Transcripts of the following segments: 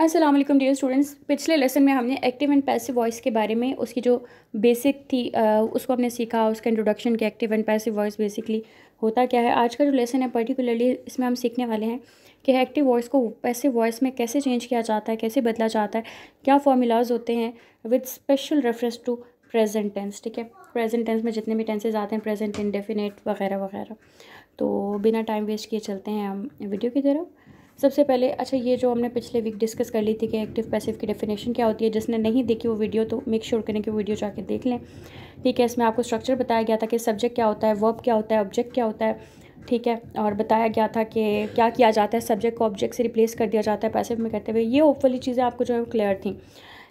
अस्सलाम वालेकुम dear students पिछले लेसन में हमने एक्टिव एंड पैसिव वॉइस के बारे में उसकी जो बेसिक थी उसको हमने सीखा उसका इंट्रोडक्शन के active and passive voice basically होता क्या है आज का जो लेसन है पर्टिकुलरली इसमें हम सीखने वाले हैं कि एक्टिव वॉइस को पैसिव वॉइस में कैसे चेंज किया जाता है कैसे बदला जाता है क्या फॉर्मूलाज होते हैं with special reference to present tense ठीक है प्रेजेंट टेंस में जितने भी टेंसेज आते हैं प्रेजेंट इंडेफिनेट वगैरह वगैरह तो बिना टाइम वेस्ट किए चलते हैं हम वीडियो की तरफ सबसे पहले अच्छा ये जो हमने पिछले वीक डिस्कस कर ली थी कि एक्टिव पैसिव की डेफिनेशन क्या होती है जिसने नहीं देखी वो वीडियो तो मेक श्योर करें कि वीडियो जाके देख लें ठीक है इसमें आपको स्ट्रक्चर बताया गया था कि सब्जेक्ट क्या होता है वर्ब क्या होता है ऑब्जेक्ट क्या होता है ठीक है और बताया गया था कि क्या किया जाता है सब्जेक्ट को ऑब्जेक्ट से रिप्लेस कर दिया जाता है पैसिव में करते हुए ये होपफुली चीज़ें आपको जो है क्लियर थी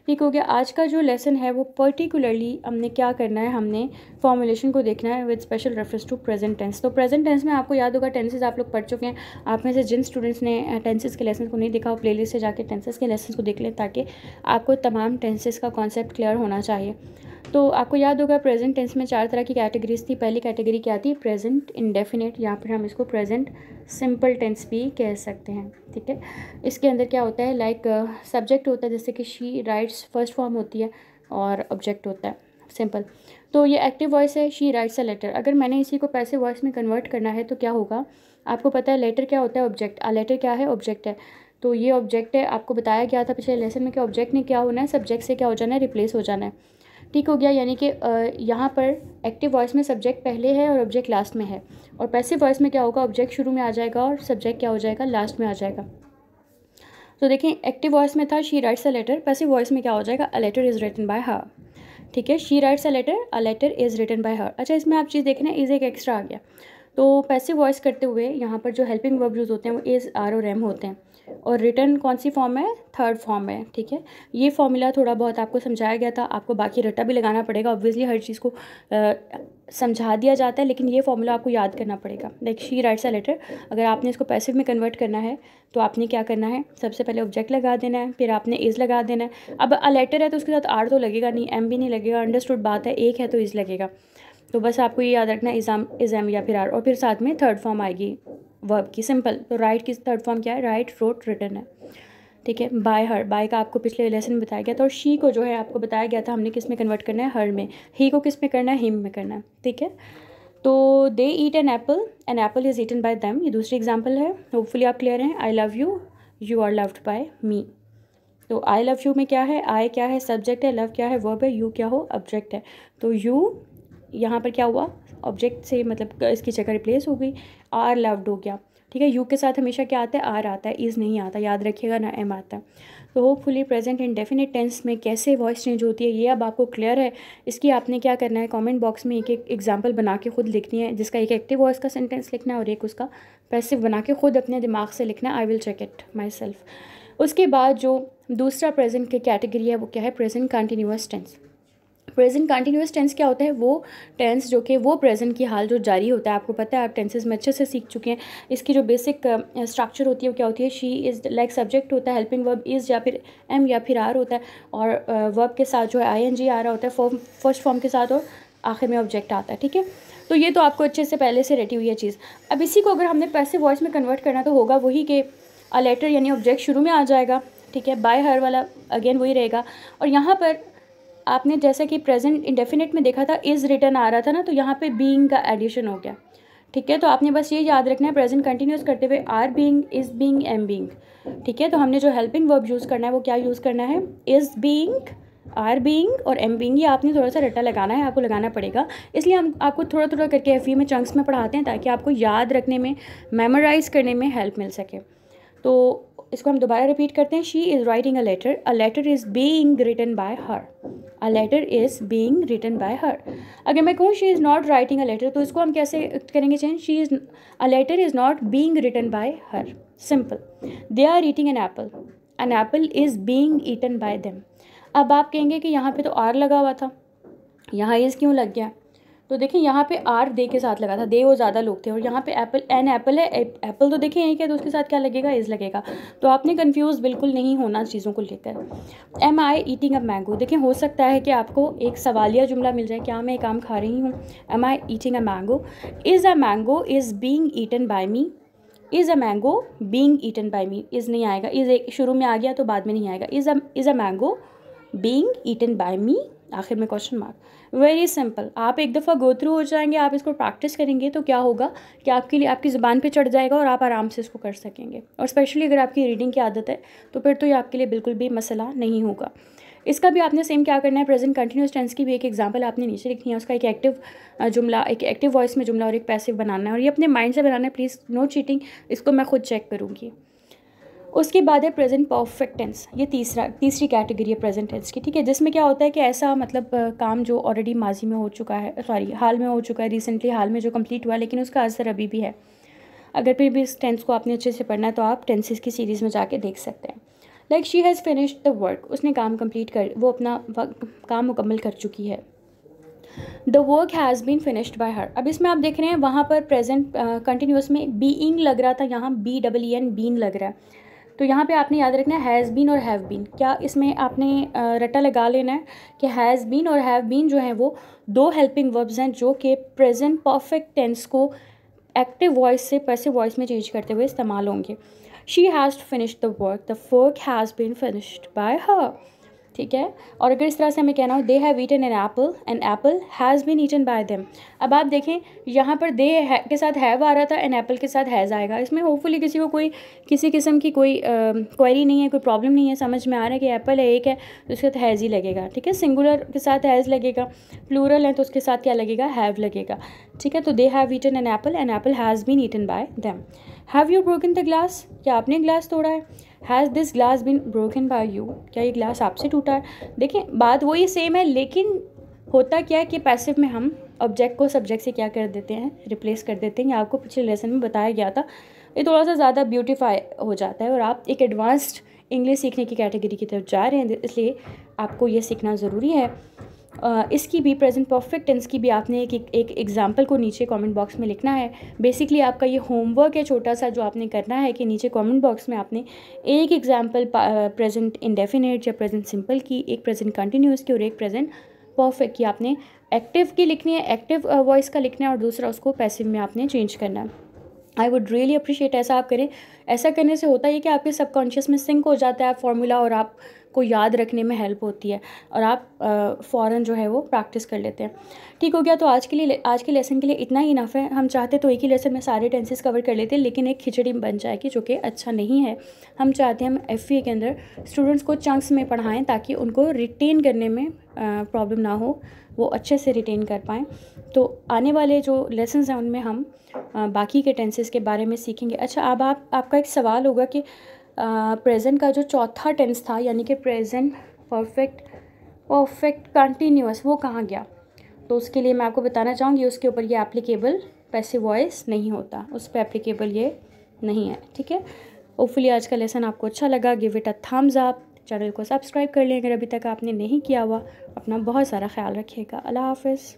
ठीक हो गया आज का जो लेसन है वो पर्टिकुलरली हमने क्या करना है हमने फॉर्मुलेशन को देखना है with special reference to present tense तो प्रेजेंट टेंस में आपको याद होगा टेंसेज आप लोग पढ़ चुके हैं आप में से जिन स्टूडेंट्स ने टेंसेज के लेसन को नहीं देखा वो प्ले से जाके टेंसेज के लेसन को देख लें ताकि आपको तमाम टेंसेज का कॉन्सेप्ट क्लियर होना चाहिए तो आपको याद होगा प्रेजेंट टेंस में चार तरह की कैटेगरीज थी पहली कैटेगरी क्या थी प्रेजेंट इनडेफिनेट या फिर हम इसको प्रेजेंट सिंपल टेंस भी कह सकते हैं ठीक है इसके अंदर क्या होता है लाइक like, सब्जेक्ट uh, होता है जैसे कि शी राइट्स फर्स्ट फॉर्म होती है और ऑब्जेक्ट होता है सिंपल तो ये एक्टिव वॉइस है शी राइट्स अ लेटर अगर मैंने इसी को पैसे वॉइस में कन्वर्ट करना है तो क्या होगा आपको पता है लेटर क्या होता है ऑब्जेक्ट आ लेटर क्या है ऑब्जेक्ट है तो ये ऑब्जेक्ट है आपको बताया गया था पिछले लेसन में कि ऑब्जेक्ट ने क्या होना है सब्जेक्ट से क्या हो जाना है रिप्लेस हो जाना है ठीक हो गया यानी कि यहाँ पर एक्टिव वॉइस में सब्जेक्ट पहले है और ऑब्जेक्ट लास्ट में है और पैसिव वॉइस में क्या होगा ऑब्जेक्ट शुरू में आ जाएगा और सब्जेक्ट क्या हो जाएगा लास्ट में आ जाएगा तो देखें एक्टिव वॉइस में था she writes a letter passive voice में क्या हो जाएगा a letter is written by her ठीक है she writes a letter a letter is written by her अच्छा इसमें आप चीज़ देख रहे हैं इज़ एक एक्स्ट्रा आ गया तो पैसिव वॉइस करते हुए यहाँ पर जो हेल्पिंग वर्ब यूज़ होते हैं वो इज़ आर और एम होते हैं और रिटर्न कौन सी फॉर्म है थर्ड फॉर्म है ठीक है ये फॉर्मूला थोड़ा बहुत आपको समझाया गया था आपको बाकी रटा भी लगाना पड़ेगा ऑब्वियसली हर चीज़ को समझा दिया जाता है लेकिन ये फॉर्मूला आपको याद करना पड़ेगा like she writes a letter अगर आपने इसको पैसिव में कन्वर्ट करना है तो आपने क्या करना है सबसे पहले ऑब्जेक्ट लगा देना है फिर आपने इज़ लगा देना है अब अ लेटर है तो उसके साथ आर तो लगेगा नहीं एम भी नहीं लगेगा अंडरस्टूड बात है एक है तो इज़ लगेगा तो बस आपको ये याद रखना है इज़ एम या फिर आर और फिर साथ में थर्ड फॉर्म आएगी वर्ब की सिंपल तो राइट की थर्ड फॉर्म क्या है राइट रोट रिटर्न है ठीक है बाय हर बाय का आपको पिछले लेसन में बताया गया था और शी को जो है आपको बताया गया था हमने किस में कन्वर्ट करना है हर में ही को किस में करना है हिम में करना है ठीक है तो they eat an apple an apple is eaten by them ये दूसरी एग्जाम्पल है होपफुली आप क्लियर हैं I love you you are loved by me तो आई लव यू में क्या है आई क्या है सब्जेक्ट है लव क्या है वर्ब है यू क्या हो ऑब्जेक्ट है तो यू यहाँ पर क्या हुआ ऑब्जेक्ट से मतलब इसकी जगह रिप्लेस हो गई आर लव्ड हो गया ठीक है यू के साथ हमेशा क्या आता है आर आता है इज़ नहीं आता याद रखिएगा ना एम आता है तो hopefully present indefinite tense में कैसे वॉइस चेंज होती है ये अब आपको क्लियर है इसकी आपने क्या करना है कमेंट बॉक्स में एक एक एग्जांपल बना के खुद लिखनी है जिसका एक एक्टिव वॉइस का सेंटेंस लिखना है और एक उसका पैसिव बना के खुद अपने दिमाग से लिखना है I will check it myself उसके बाद जो दूसरा प्रेजेंट की कैटेगरी है वो क्या है present continuous tense present continuous tense क्या होता है वो टेंस जो कि वो प्रेजेंट की हाल जो जारी होता है आपको पता है आप टेंसेज में अच्छे से सीख चुके हैं इसकी जो बेसिक स्ट्रक्चर होती है वो क्या होती है शी इज़ लाइक सब्जेक्ट होता है हेल्पिंग वर्ब इज़ या फिर एम या फिर आर होता है और वर्ब के साथ जो है आई एन जी आ रहा होता है फॉर्म फर्स्ट फॉर्म के साथ और आखिर में ऑब्जेक्ट आता है ठीक है तो ये तो आपको अच्छे से पहले से रटी हुई है चीज़ अब इसी को अगर हमने पैसे वॉइस में कन्वर्ट करना तो होगा वही कि अ लेटर यानी ऑब्जेक्ट शुरू में आ जाएगा ठीक है बाय हर वाला अगेन वही रहेगा और यहाँ पर आपने जैसा कि प्रेजेंट इंडेफिनेट में देखा था इज़ रिटर्न आ रहा था ना तो यहाँ पे बीइंग का एडिशन हो गया ठीक है तो आपने बस ये याद रखना है प्रेजेंट कंटिन्यूस करते हुए are being is being am being ठीक है तो हमने जो हेल्पिंग वर्ब यूज़ करना है वो क्या यूज़ करना है इज़ बीइंग आर बीइंग और एम बीइंग ये आपने थोड़ा सा रट्टा लगाना है आपको लगाना पड़ेगा इसलिए हम आपको थोड़ा थोड़ा करके एफ में चंक्स में पढ़ाते हैं ताकि आपको याद रखने में मेमोराइज़ करने में हेल्प मिल सके तो इसको हम दोबारा रिपीट करते हैं she is writing a letter a letter is being written by her a letter is being written by her अगर मैं कहूँ she is not writing a letter तो इसको हम कैसे करेंगे change she is a letter is not being written by her simple they are eating an apple an apple is being eaten by them अब आप कहेंगे कि यहाँ पे तो आर लगा हुआ था यहाँ इज़ क्यों लग गया तो देखिए यहाँ पे आर दे के साथ लगा था दे वो ज़्यादा लोग थे और यहाँ पे एप्पल एन एप्पल है एप्पल तो देखिए एक है तो उसके साथ क्या लगेगा इज़ लगेगा तो आपने कन्फ्यूज़ बिल्कुल नहीं होना चीज़ों को लेकर am I eating a mango देखिए हो सकता है कि आपको एक सवालिया जुमला मिल जाए क्या मैं एक आम खा रही हूँ am I eating a mango is a mango is being eaten by me is a mango being eaten by me is नहीं आएगा इज़ एक शुरू में आ गया तो बाद में नहीं आएगा is a is a mango being eaten by me आखिर में क्वेश्चन मार्क वेरी सिंपल आप एक दफ़ा गो थ्रू हो जाएंगे आप इसको प्रैक्टिस करेंगे तो क्या होगा कि आपके लिए आपकी ज़बान पे चढ़ जाएगा और आप आराम से इसको कर सकेंगे और स्पेशली अगर आपकी रीडिंग की आदत है तो फिर तो ये आपके लिए बिल्कुल भी मसला नहीं होगा इसका भी आपने सेम क्या करना है प्रेजेंट कंटिन्यूस टेंस की भी एक एग्जाम्पल आपने नीचे लिखनी है उसका एक एक्टिव जुमला एक एक्टिव वॉइस में जुमला और एक पैसिव बनाना है और ये अपने माइंड से बनाना है प्लीज़ नो चीटिंग इसको मैं खुद चेक करूँगी उसके बाद है प्रेजेंट परफेक्ट टेंस ये तीसरा तीसरी कैटेगरी है प्रेजेंट टेंस की ठीक है जिसमें क्या होता है कि ऐसा मतलब काम जो ऑलरेडी माजी में हो चुका है सॉरी हाल में हो चुका है रिसेंटली हाल में जो कंप्लीट हुआ लेकिन उसका असर अभी भी है अगर फिर भी इस टेंस को आपने अच्छे से पढ़ना है तो आप टेंसेज की सीरीज़ में जाके देख सकते हैं like she has finished the work उसने काम कंप्लीट कर वो अपना काम मुकम्मल कर चुकी है the work has been finished by her अब इसमें आप देख रहे हैं वहाँ पर प्रेजेंट कंटिन्यूस uh, में बीइंग लग रहा था यहाँ B double E N been लग रहा है तो यहाँ पे आपने याद रखना है हैज़ बीन और हैव बीन क्या इसमें आपने रटा लगा लेना है कि हैज़ बीन और हैव बीन जो है वो दो हेल्पिंग वर्ब्स हैं जो कि प्रेजेंट परफेक्ट टेंस को एक्टिव वॉइस से पैसिव वॉइस में चेंज करते हुए इस्तेमाल होंगे she has finish the work the work has been finished by her ठीक है और अगर इस तरह से हमें कहना हो they have eaten an apple an apple has been eaten by them अब आप देखें यहाँ पर दे है के साथ हैव आ रहा था एन एप्पल के साथ हैज़ आएगा इसमें होपफुली किसी को कोई किसी किस्म की कोई क्वेरी नहीं है कोई प्रॉब्लम नहीं है समझ में आ रहा है कि एप्पल है एक है तो उसके साथ हैज़ ही लगेगा ठीक है सिंगुलर के साथ हैज़ लगेगा प्लूरल है तो उसके साथ क्या लगेगा हैव लगेगा ठीक है तो they have eaten an apple an apple has been eaten by them have you broken the glass क्या आपने ग्लास तोड़ा है has this glass been broken by you क्या ये ग्लास आपसे टूटा है देखें बात वही सेम है लेकिन होता क्या है कि पैसिव में हम ऑब्जेक्ट को सब्जेक्ट से क्या कर देते हैं रिप्लेस कर देते हैं आपको पिछले लेसन में बताया गया था ये थोड़ा सा ज़्यादा ब्यूटीफाई हो जाता है और आप एक एडवांस्ड इंग्लिश सीखने की कैटेगरी की तरफ जा रहे हैं इसलिए आपको ये सीखना ज़रूरी है इसकी भी प्रेजेंट परफेक्ट टेंस की भी आपने एक एक एग्ज़ाम्पल को नीचे कमेंट बॉक्स में लिखना है बेसिकली आपका ये होमवर्क है छोटा सा जो आपने करना है कि नीचे कमेंट बॉक्स में आपने एक एग्ज़ाम्पल प्रेजेंट इंडेफिनेट या प्रेजेंट सिंपल की एक प्रेजेंट कंटिन्यूस की और एक प्रेजेंट परफेक्ट की आपने एक्टिव की लिखनी है एक्टिव वॉइस का लिखना है और दूसरा उसको पैसिव में आपने चेंज करना है आई वुड रियली अप्रिशिएट ऐसा आप करें ऐसा करने से होता है कि आपके सबकॉन्शियस में सिंक हो जाता है फॉर्मूला और आप को याद रखने में हेल्प होती है और आप फ़ौर जो है वो प्रैक्टिस कर लेते हैं ठीक हो गया तो आज के लिए आज के लेसन के लिए इतना ही इनफ है हम चाहते तो एक ही लेसन में सारे टेंसेस कवर कर लेते हैं लेकिन एक खिचड़ी बन जाएगी जो कि अच्छा नहीं है हम चाहते हैं हम एफ e के अंदर स्टूडेंट्स को चंक्स में पढ़ाएँ ताकि उनको रिटेन करने में प्रॉब्लम ना हो वो अच्छे से रिटेन कर पाएँ तो आने वाले जो लेसन हैं उनमें हम बाकी के टेंसेस के बारे में सीखेंगे अच्छा अब आप आपका एक सवाल होगा कि प्रेजेंट का जो चौथा टेंस था यानी कि प्रेजेंट परफेक्ट परफेक्ट कंटिन्यूस वो कहाँ गया तो उसके लिए मैं आपको बताना चाहूँगी उसके ऊपर ये एप्लीकेबल पैसे वॉइस नहीं होता उस पर एप्लीकेबल ये नहीं है ठीक है होपफुली आज का लेसन आपको अच्छा लगा गिव इट अ थम्स आप चैनल को सब्सक्राइब कर लें अगर अभी तक आपने नहीं किया हुआ अपना बहुत सारा ख्याल रखिएगा अल्लाह हाफिज़